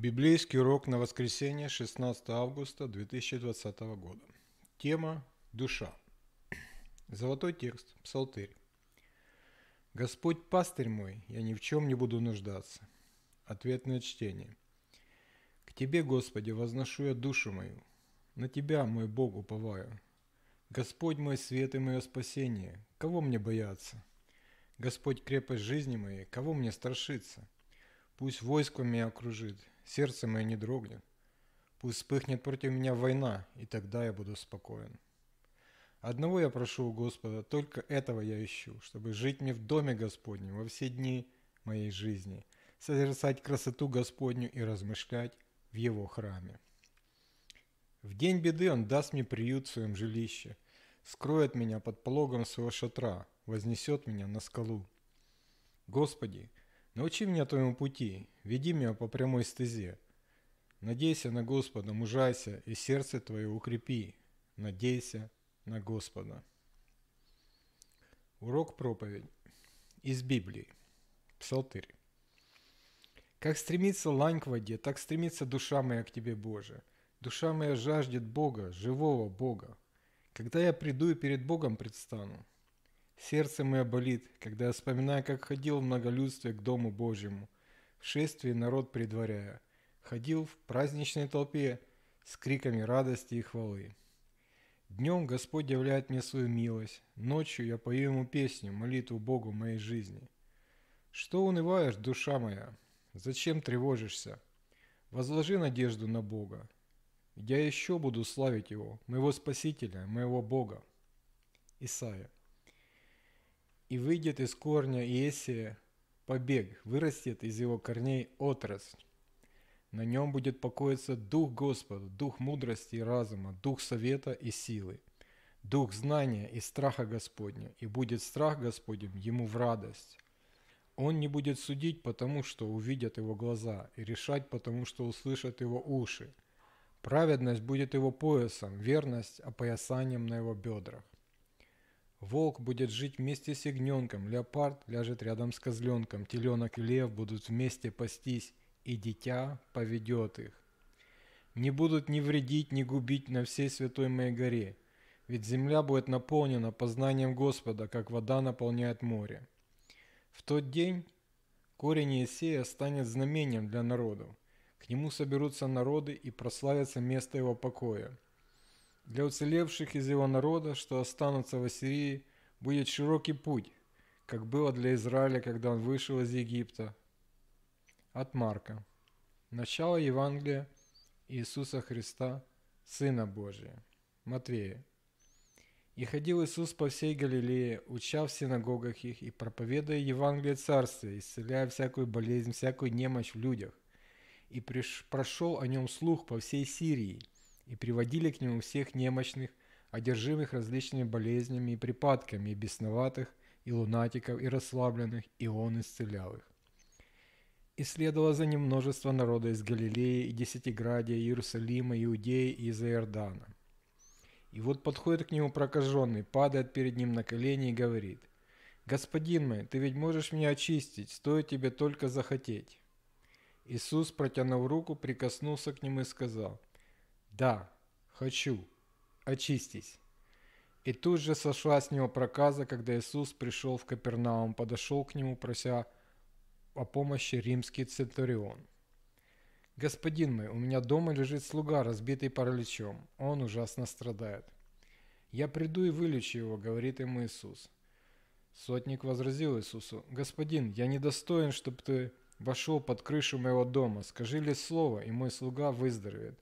Библейский урок на воскресенье 16 августа 2020 года. Тема «Душа». Золотой текст, Псалтырь. «Господь пастырь мой, я ни в чем не буду нуждаться». Ответное чтение. «К Тебе, Господи, возношу я душу мою, на Тебя, мой Бог, уповаю. Господь мой свет и мое спасение, кого мне бояться? Господь крепость жизни моей, кого мне страшиться? Пусть войско меня окружит, сердце мое не дрогнет. Пусть вспыхнет против меня война, и тогда я буду спокоен. Одного я прошу у Господа, только этого я ищу, чтобы жить мне в доме Господнем во все дни моей жизни, созерцать красоту Господню и размышлять в Его храме. В день беды Он даст мне приют в своем жилище, скроет меня под пологом своего шатра, вознесет меня на скалу. Господи, Научи меня твоему пути, веди меня по прямой стезе. Надейся на Господа, мужайся, и сердце твое укрепи. Надейся на Господа. Урок проповедь из Библии. Псалтырь. Как стремится лань к воде, так стремится душа моя к Тебе, Боже. Душа моя жаждет Бога, живого Бога. Когда я приду и перед Богом предстану, Сердце мое болит, когда я вспоминаю, как ходил в многолюдстве к Дому Божьему, в шествии народ предваряя, ходил в праздничной толпе с криками радости и хвалы. Днем Господь являет мне свою милость, ночью я пою Ему песню, молитву Богу моей жизни. Что унываешь, душа моя? Зачем тревожишься? Возложи надежду на Бога. Я еще буду славить Его, моего Спасителя, моего Бога. Исаия и выйдет из корня Иесия побег, вырастет из его корней отрасль. На нем будет покоиться Дух Господа, Дух мудрости и разума, Дух совета и силы, Дух знания и страха Господня, и будет страх Господним ему в радость. Он не будет судить, потому что увидят его глаза, и решать, потому что услышат его уши. Праведность будет его поясом, верность – опоясанием на его бедрах. Волк будет жить вместе с ягненком, леопард ляжет рядом с козленком, теленок и лев будут вместе пастись, и дитя поведет их. Не будут ни вредить, ни губить на всей святой моей горе, ведь земля будет наполнена познанием Господа, как вода наполняет море. В тот день корень Иесея станет знамением для народов. К нему соберутся народы и прославятся место его покоя. Для уцелевших из его народа, что останутся в Ассирии, будет широкий путь, как было для Израиля, когда он вышел из Египта. От Марка. Начало Евангелия Иисуса Христа, Сына Божия. Матвея. И ходил Иисус по всей Галилее, уча в синагогах их и проповедуя Евангелие Царствия, исцеляя всякую болезнь, всякую немощь в людях. И приш... прошел о нем слух по всей Сирии – и приводили к нему всех немощных, одержимых различными болезнями и припадками, и бесноватых, и лунатиков, и расслабленных, и он исцелял их. И следовало за ним множество народа из Галилеи, и Десятиградия, Иерусалима, Иудеи и из Иордана. И вот подходит к нему прокаженный, падает перед ним на колени и говорит, «Господин мой, ты ведь можешь меня очистить, стоит тебе только захотеть». Иисус, протянув руку, прикоснулся к нему и сказал, «Да, хочу. Очистись». И тут же сошла с него проказа, когда Иисус пришел в Капернаум, подошел к нему, прося о помощи римский центурион. «Господин мой, у меня дома лежит слуга, разбитый параличом. Он ужасно страдает. Я приду и вылечу его», — говорит ему Иисус. Сотник возразил Иисусу, «Господин, я недостоин, чтобы ты вошел под крышу моего дома. Скажи лишь слово, и мой слуга выздоровеет.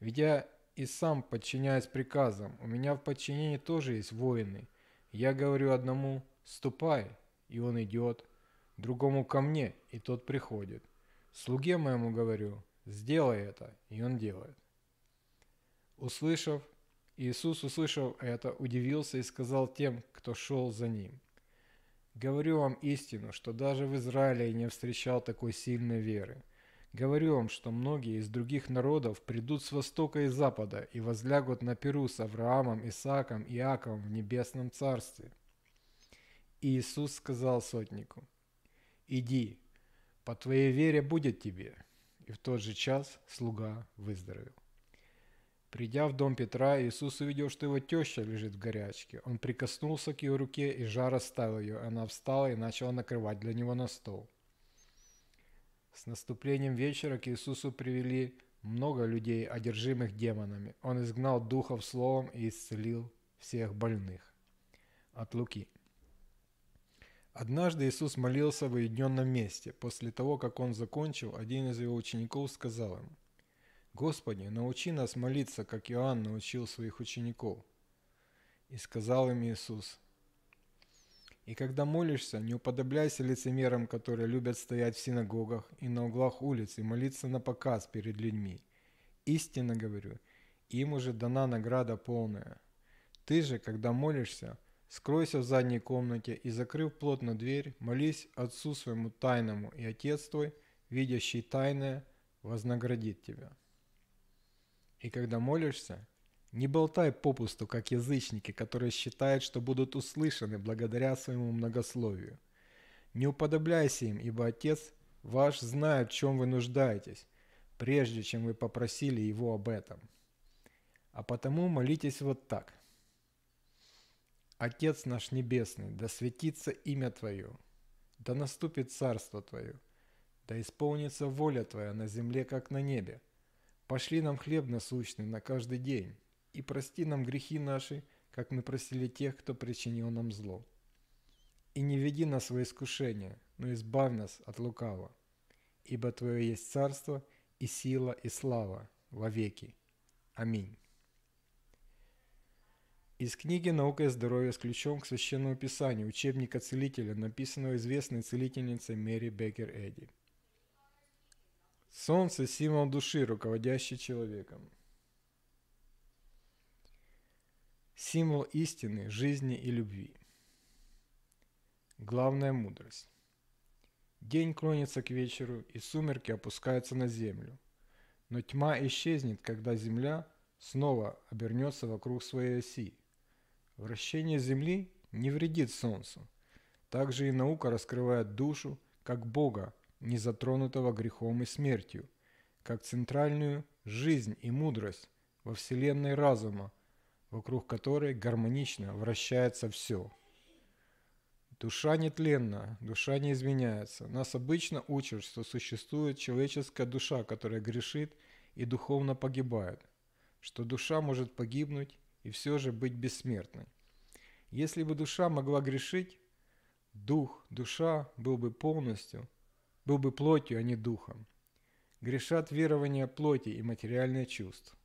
Ведь я и сам подчиняюсь приказам, у меня в подчинении тоже есть воины. Я говорю одному «ступай», и он идет, другому «ко мне», и тот приходит. Слуге моему говорю «сделай это», и он делает. Услышав, Иисус, услышав это, удивился и сказал тем, кто шел за ним. «Говорю вам истину, что даже в Израиле я не встречал такой сильной веры». Говорю вам, что многие из других народов придут с востока и запада и возлягут на Перу с Авраамом, Исааком и Иаковом в небесном царстве». И Иисус сказал сотнику, «Иди, по твоей вере будет тебе». И в тот же час слуга выздоровел. Придя в дом Петра, Иисус увидел, что его теща лежит в горячке. Он прикоснулся к ее руке, и жар оставил ее. Она встала и начала накрывать для него на стол. С наступлением вечера к Иисусу привели много людей, одержимых демонами. Он изгнал духов словом и исцелил всех больных. От Луки. Однажды Иисус молился в уединенном месте. После того, как он закончил, один из его учеников сказал им: «Господи, научи нас молиться, как Иоанн научил своих учеников». И сказал им Иисус, и когда молишься, не уподобляйся лицемерам, которые любят стоять в синагогах и на углах улиц и молиться на показ перед людьми. Истинно говорю, им уже дана награда полная. Ты же, когда молишься, скройся в задней комнате и, закрыв плотно дверь, молись Отцу своему тайному, и Отец твой, видящий тайное, вознаградит тебя. И когда молишься, не болтай попусту, как язычники, которые считают, что будут услышаны благодаря своему многословию. Не уподобляйся им, ибо Отец ваш знает, в чем вы нуждаетесь, прежде чем вы попросили Его об этом. А потому молитесь вот так. Отец наш Небесный, да светится имя Твое, да наступит Царство Твое, да исполнится воля Твоя на земле, как на небе. Пошли нам хлеб насущный на каждый день, и прости нам грехи наши, как мы просили тех, кто причинил нам зло. И не веди нас во искушение, но избавь нас от лукава, ибо Твое есть царство и сила и слава во веки. Аминь. Из книги «Наука и здоровье» с ключом к Священному Писанию учебника целителя, написанного известной целительницей Мэри Беккер Эдди. Солнце – символ души, руководящий человеком. символ истины, жизни и любви. Главная мудрость. День клонится к вечеру, и сумерки опускаются на землю. Но тьма исчезнет, когда земля снова обернется вокруг своей оси. Вращение земли не вредит солнцу. Так же и наука раскрывает душу, как Бога, не затронутого грехом и смертью, как центральную жизнь и мудрость во вселенной разума – вокруг которой гармонично вращается все. Душа нетленна, душа не изменяется. Нас обычно учат, что существует человеческая душа, которая грешит и духовно погибает, что душа может погибнуть и все же быть бессмертной. Если бы душа могла грешить, дух, душа был бы полностью, был бы плотью, а не духом. Грешат верования плоти и материальные чувства.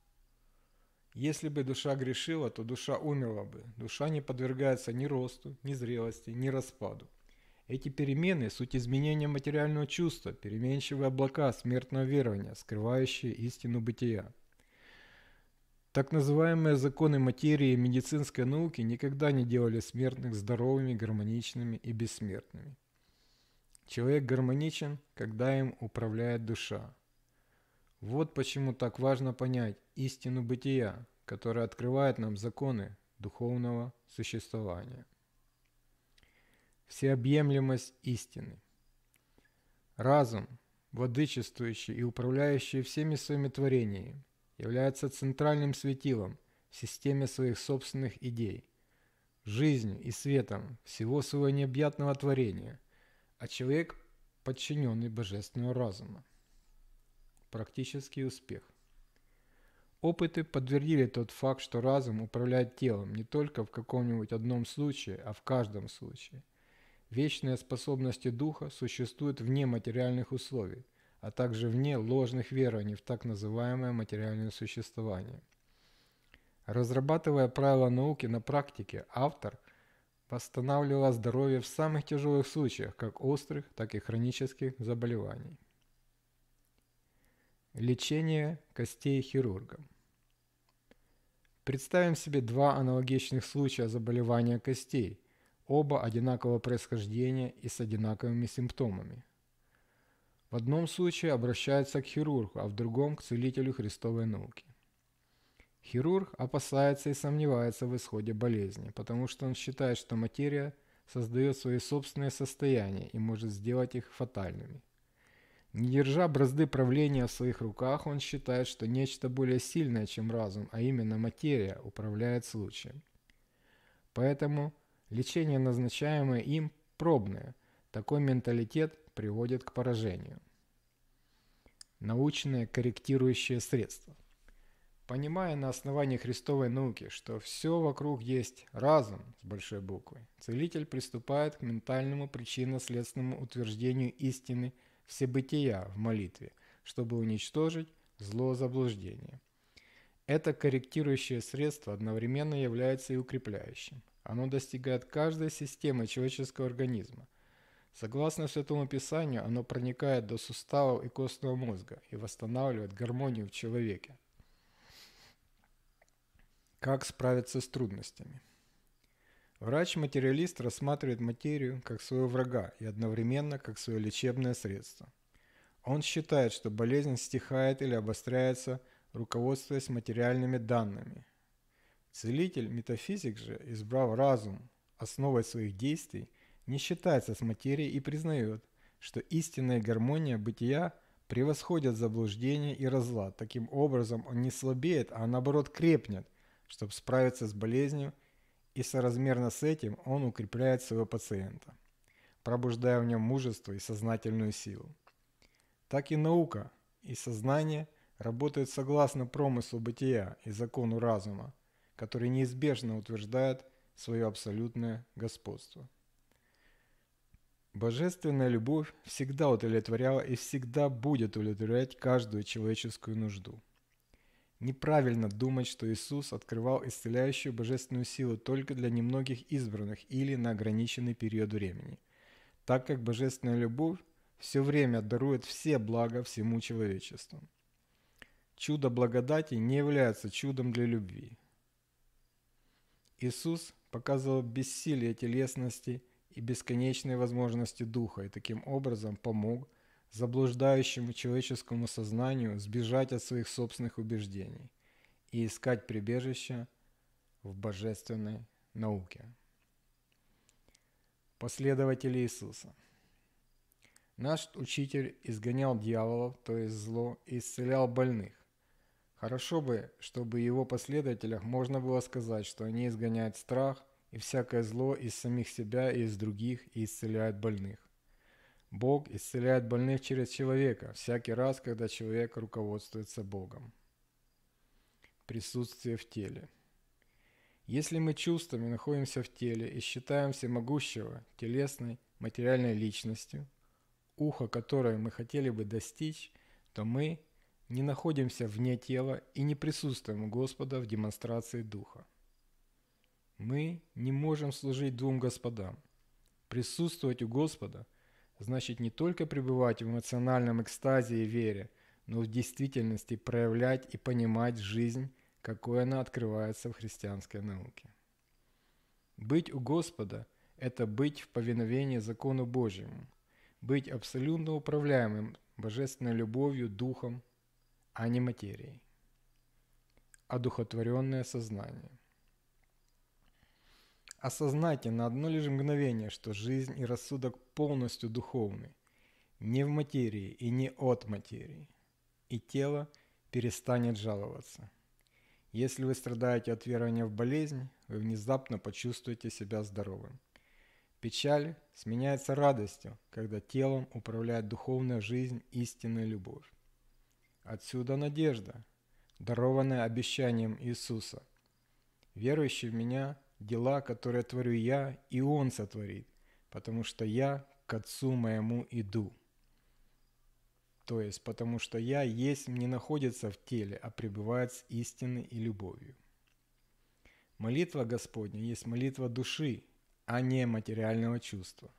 Если бы душа грешила, то душа умерла бы. Душа не подвергается ни росту, ни зрелости, ни распаду. Эти перемены – суть изменения материального чувства, переменчивые облака смертного верования, скрывающие истину бытия. Так называемые законы материи и медицинской науки никогда не делали смертных здоровыми, гармоничными и бессмертными. Человек гармоничен, когда им управляет душа. Вот почему так важно понять истину бытия, которая открывает нам законы духовного существования. Всеобъемлемость истины. Разум, владычествующий и управляющий всеми своими творениями, является центральным светилом в системе своих собственных идей, жизнью и светом всего своего необъятного творения, а человек – подчиненный божественному разуму. Практический успех. Опыты подтвердили тот факт, что разум управляет телом не только в каком-нибудь одном случае, а в каждом случае. Вечные способности духа существуют вне материальных условий, а также вне ложных верований в так называемое материальное существование. Разрабатывая правила науки на практике, автор восстанавливал здоровье в самых тяжелых случаях, как острых, так и хронических заболеваний. Лечение костей хирургом. Представим себе два аналогичных случая заболевания костей, оба одинакового происхождения и с одинаковыми симптомами. В одном случае обращаются к хирургу, а в другом – к целителю Христовой науки. Хирург опасается и сомневается в исходе болезни, потому что он считает, что материя создает свои собственные состояния и может сделать их фатальными – не держа бразды правления в своих руках, он считает, что нечто более сильное, чем разум, а именно материя, управляет случаем. Поэтому лечение, назначаемое им, пробное. Такой менталитет приводит к поражению. Научное корректирующее средство. Понимая на основании христовой науки, что все вокруг есть разум с большой буквы, целитель приступает к ментальному причинно-следственному утверждению истины – всебытия в молитве, чтобы уничтожить зло заблуждения. Это корректирующее средство одновременно является и укрепляющим. Оно достигает каждой системы человеческого организма. Согласно Святому Писанию, оно проникает до суставов и костного мозга и восстанавливает гармонию в человеке. Как справиться с трудностями? Врач-материалист рассматривает материю как своего врага и одновременно как свое лечебное средство. Он считает, что болезнь стихает или обостряется, руководствуясь материальными данными. Целитель, метафизик же, избрав разум основой своих действий, не считается с материей и признает, что истинная гармония бытия превосходит заблуждение и разлад. Таким образом, он не слабеет, а наоборот крепнет, чтобы справиться с болезнью – и соразмерно с этим он укрепляет своего пациента, пробуждая в нем мужество и сознательную силу. Так и наука и сознание работают согласно промыслу бытия и закону разума, который неизбежно утверждает свое абсолютное господство. Божественная любовь всегда удовлетворяла и всегда будет удовлетворять каждую человеческую нужду – Неправильно думать, что Иисус открывал исцеляющую божественную силу только для немногих избранных или на ограниченный период времени, так как божественная любовь все время дарует все блага всему человечеству. Чудо благодати не является чудом для любви. Иисус показывал бессилие телесности и бесконечные возможности духа и таким образом помог заблуждающему человеческому сознанию сбежать от своих собственных убеждений и искать прибежище в божественной науке. Последователи Иисуса – Наш учитель изгонял дьяволов, то есть зло, и исцелял больных. Хорошо бы, чтобы его последователях можно было сказать, что они изгоняют страх и всякое зло из самих себя и из других и исцеляют больных. Бог исцеляет больных через человека, всякий раз, когда человек руководствуется Богом. Присутствие в теле. Если мы чувствами находимся в теле и считаем всемогущего телесной, материальной личностью, ухо которой мы хотели бы достичь, то мы не находимся вне тела и не присутствуем у Господа в демонстрации Духа. Мы не можем служить двум Господам. Присутствовать у Господа – значит не только пребывать в эмоциональном экстазе и вере, но в действительности проявлять и понимать жизнь, какой она открывается в христианской науке. Быть у Господа – это быть в повиновении закону Божьему, быть абсолютно управляемым божественной любовью, духом, а не материей. Одухотворенное сознание. Осознайте на одно лишь мгновение, что жизнь и рассудок полностью духовны, не в материи и не от материи, и тело перестанет жаловаться. Если вы страдаете от верования в болезнь, вы внезапно почувствуете себя здоровым. Печаль сменяется радостью, когда телом управляет духовная жизнь, истинная любовь. Отсюда надежда, дарованная обещанием Иисуса. Верующий в меня – дела, которые творю я, и Он сотворит, потому что я к Отцу моему иду». То есть, потому что я есть не находится в теле, а пребывает с истиной и любовью. Молитва Господня есть молитва души, а не материального чувства.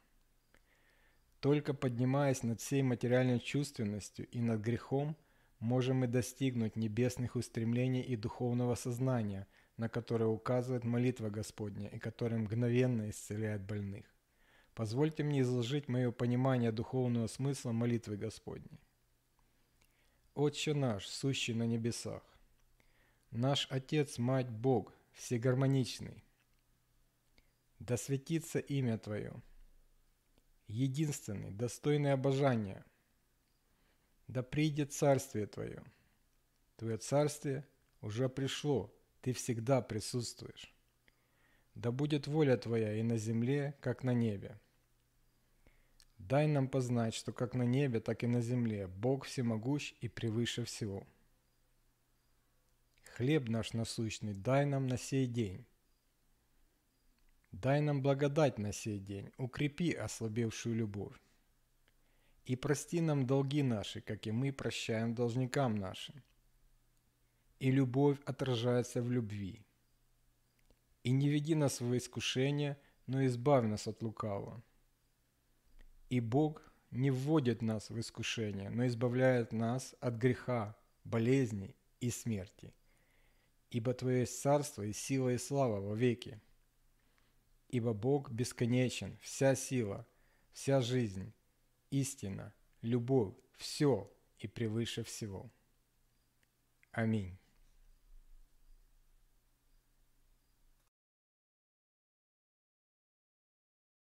Только поднимаясь над всей материальной чувственностью и над грехом, можем мы достигнуть небесных устремлений и духовного сознания, на которые указывает молитва Господня и которые мгновенно исцеляет больных. Позвольте мне изложить мое понимание духовного смысла молитвы Господней. «Отче наш, сущий на небесах, наш Отец, Мать, Бог, всегармоничный, да светится имя Твое, единственный, достойный обожания, да придет Царствие Твое. Твое Царствие уже пришло, ты всегда присутствуешь. Да будет воля Твоя и на земле, как на небе. Дай нам познать, что как на небе, так и на земле Бог всемогущ и превыше всего. Хлеб наш насущный дай нам на сей день. Дай нам благодать на сей день, укрепи ослабевшую любовь. И прости нам долги наши, как и мы прощаем должникам нашим и любовь отражается в любви. И не веди нас в искушение, но избавь нас от лукавого. И Бог не вводит нас в искушение, но избавляет нас от греха, болезни и смерти. Ибо Твое есть царство и сила и слава во веки. Ибо Бог бесконечен, вся сила, вся жизнь, истина, любовь, все и превыше всего. Аминь.